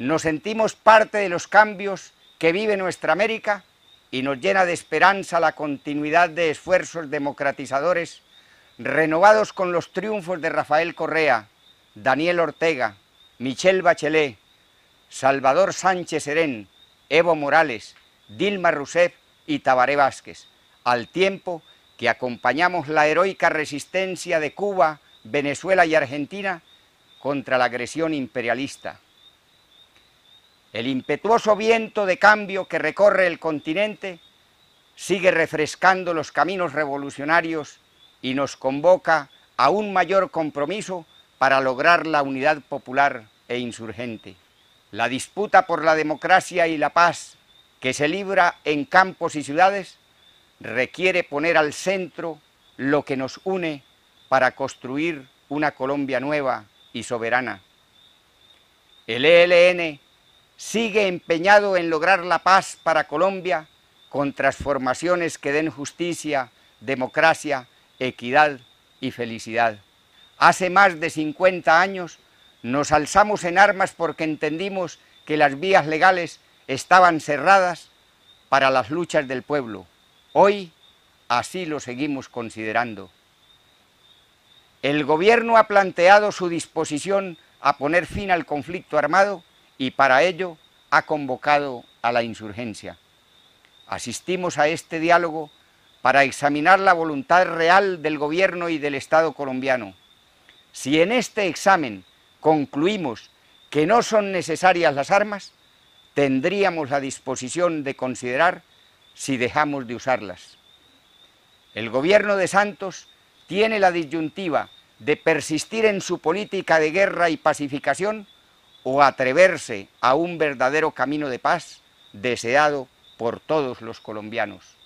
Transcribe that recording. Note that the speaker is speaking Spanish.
nos sentimos parte de los cambios que vive nuestra América y nos llena de esperanza la continuidad de esfuerzos democratizadores renovados con los triunfos de Rafael Correa, Daniel Ortega, Michelle Bachelet, Salvador Sánchez Serén, Evo Morales, Dilma Rousseff y Tabaré Vázquez, al tiempo que acompañamos la heroica resistencia de Cuba, Venezuela y Argentina contra la agresión imperialista. El impetuoso viento de cambio que recorre el continente sigue refrescando los caminos revolucionarios y nos convoca a un mayor compromiso para lograr la unidad popular e insurgente. La disputa por la democracia y la paz que se libra en campos y ciudades requiere poner al centro lo que nos une para construir una Colombia nueva y soberana. El e sigue empeñado en lograr la paz para Colombia con transformaciones que den justicia, democracia, equidad y felicidad. Hace más de 50 años nos alzamos en armas porque entendimos que las vías legales estaban cerradas para las luchas del pueblo. Hoy así lo seguimos considerando. El gobierno ha planteado su disposición a poner fin al conflicto armado y para ello ha convocado a la insurgencia. Asistimos a este diálogo para examinar la voluntad real del gobierno y del Estado colombiano. Si en este examen concluimos que no son necesarias las armas, tendríamos la disposición de considerar si dejamos de usarlas. El gobierno de Santos tiene la disyuntiva de persistir en su política de guerra y pacificación o atreverse a un verdadero camino de paz deseado por todos los colombianos.